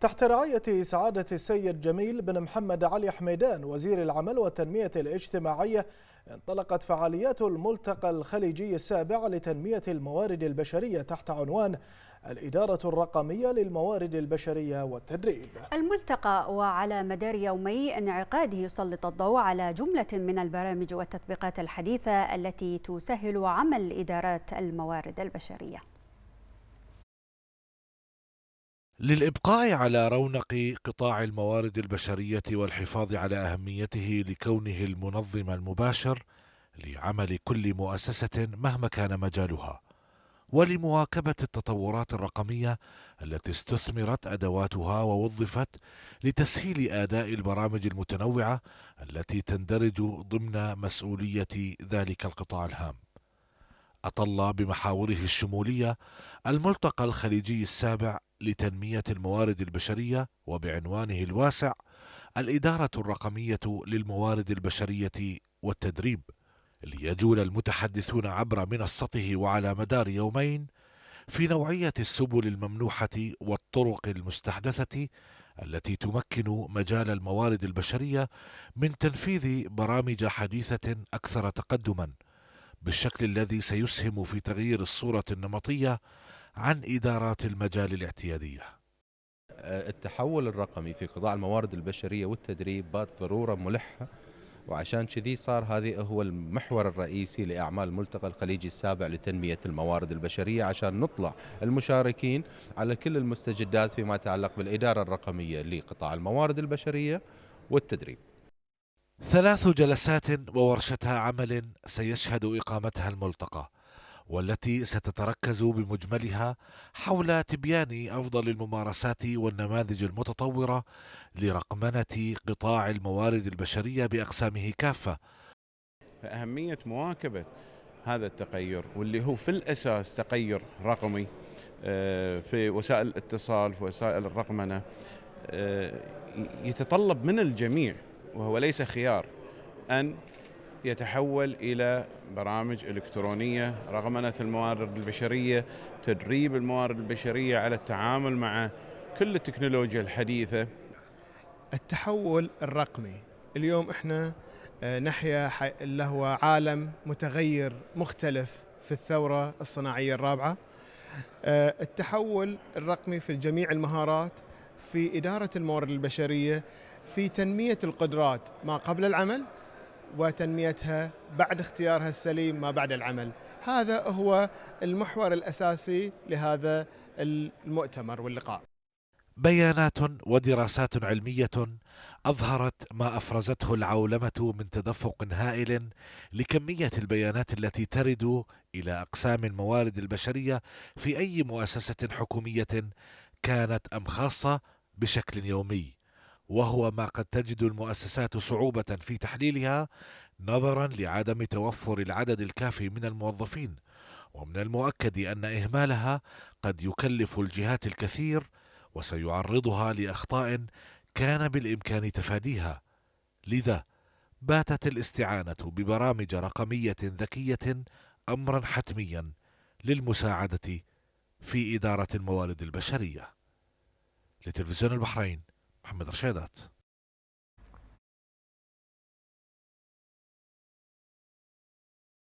تحت رعاية سعادة السيد جميل بن محمد علي حميدان وزير العمل والتنمية الاجتماعية انطلقت فعاليات الملتقى الخليجي السابع لتنمية الموارد البشرية تحت عنوان الإدارة الرقمية للموارد البشرية والتدريب الملتقى وعلى مدار يومي انعقاده يسلط الضوء على جملة من البرامج والتطبيقات الحديثة التي تسهل عمل إدارات الموارد البشرية للإبقاء على رونق قطاع الموارد البشرية والحفاظ على أهميته لكونه المنظم المباشر لعمل كل مؤسسة مهما كان مجالها، ولمواكبة التطورات الرقمية التي استثمرت أدواتها ووظفت لتسهيل آداء البرامج المتنوعة التي تندرج ضمن مسؤولية ذلك القطاع الهام. أطل بمحاوره الشمولية الملتقى الخليجي السابع لتنمية الموارد البشرية وبعنوانه الواسع الإدارة الرقمية للموارد البشرية والتدريب ليجول المتحدثون عبر منصته وعلى مدار يومين في نوعية السبل الممنوحة والطرق المستحدثة التي تمكن مجال الموارد البشرية من تنفيذ برامج حديثة أكثر تقدما بالشكل الذي سيسهم في تغيير الصورة النمطية عن إدارات المجال الاعتيادية آه، التحول الرقمي في قطاع الموارد البشرية والتدريب بات ضرورة ملحة وعشان كذي صار هذه هو المحور الرئيسي لأعمال الملتقى الخليجي السابع لتنمية الموارد البشرية عشان نطلع المشاركين على كل المستجدات فيما يتعلق بالإدارة الرقمية لقطاع الموارد البشرية والتدريب ثلاث جلسات وورشتها عمل سيشهد إقامتها الملتقى والتي ستتركز بمجملها حول تبيان افضل الممارسات والنماذج المتطوره لرقمنه قطاع الموارد البشريه باقسامه كافه. فاهميه مواكبه هذا التغير واللي هو في الاساس تغير رقمي آه، في وسائل الاتصال في وسائل الرقمنه آه، يتطلب من الجميع وهو ليس خيار ان يتحول إلى برامج إلكترونية رغمنة الموارد البشرية تدريب الموارد البشرية على التعامل مع كل التكنولوجيا الحديثة التحول الرقمي اليوم احنا آه، نحيا اللي هو عالم متغير مختلف في الثورة الصناعية الرابعة آه، التحول الرقمي في جميع المهارات في إدارة الموارد البشرية في تنمية القدرات ما قبل العمل وتنميتها بعد اختيارها السليم ما بعد العمل هذا هو المحور الأساسي لهذا المؤتمر واللقاء بيانات ودراسات علمية أظهرت ما أفرزته العولمة من تدفق هائل لكمية البيانات التي ترد إلى أقسام الموارد البشرية في أي مؤسسة حكومية كانت أم خاصة بشكل يومي وهو ما قد تجد المؤسسات صعوبة في تحليلها نظرا لعدم توفر العدد الكافي من الموظفين ومن المؤكد أن إهمالها قد يكلف الجهات الكثير وسيعرضها لأخطاء كان بالإمكان تفاديها لذا باتت الاستعانة ببرامج رقمية ذكية أمرا حتميا للمساعدة في إدارة الموارد البشرية لتلفزيون البحرين محمد رشيدات